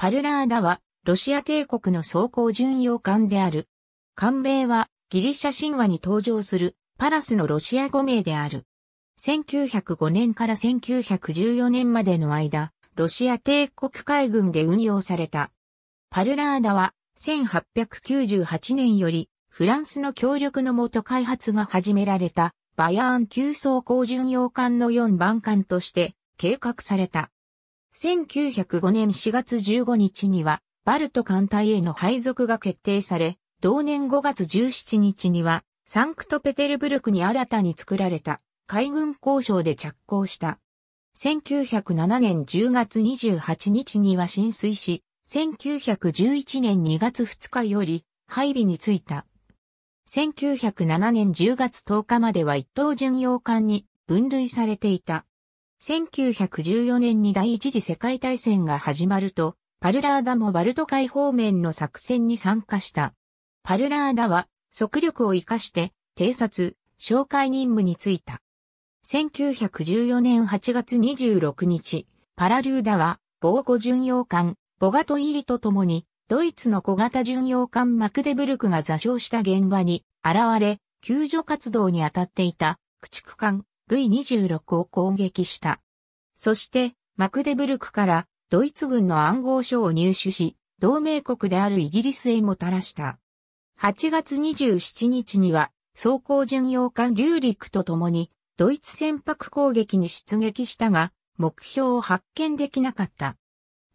パルラーダは、ロシア帝国の装甲巡洋艦である。艦名は、ギリシャ神話に登場する、パラスのロシア語名である。1905年から1914年までの間、ロシア帝国海軍で運用された。パルラーダは、1898年より、フランスの協力のもと開発が始められた、バヤーン級装甲巡洋艦の4番艦として、計画された。1905年4月15日には、バルト艦隊への配属が決定され、同年5月17日には、サンクトペテルブルクに新たに作られた海軍交渉で着工した。1907年10月28日には浸水し、1911年2月2日より配備についた。1907年10月10日までは一等巡洋艦に分類されていた。1914年に第一次世界大戦が始まると、パルラーダもバルト海方面の作戦に参加した。パルラーダは、速力を活かして、偵察、紹介任務に就いた。1914年8月26日、パラルーダは、防護巡洋艦、ボガトイリと共に、ドイツの小型巡洋艦マクデブルクが座礁した現場に現れ、救助活動に当たっていた駆逐艦 V26 を攻撃した。そして、マクデブルクからドイツ軍の暗号書を入手し、同盟国であるイギリスへもたらした。8月27日には、装甲巡洋艦リューリックと共に、ドイツ船舶攻撃に出撃したが、目標を発見できなかった。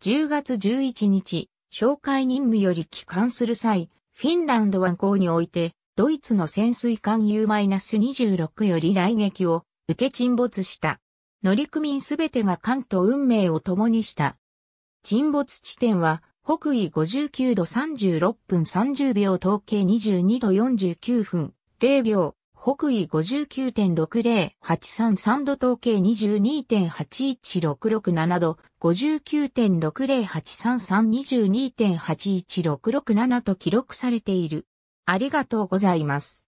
10月11日、紹介任務より帰還する際、フィンランド湾港において、ドイツの潜水艦 U-26 より来撃を受け沈没した。乗組員すべてが艦と運命を共にした。沈没地点は、北緯59度36分30秒統計22度49分0秒、北緯59.60833度統計22.81667度、59.6083322.81667と記録されている。ありがとうございます。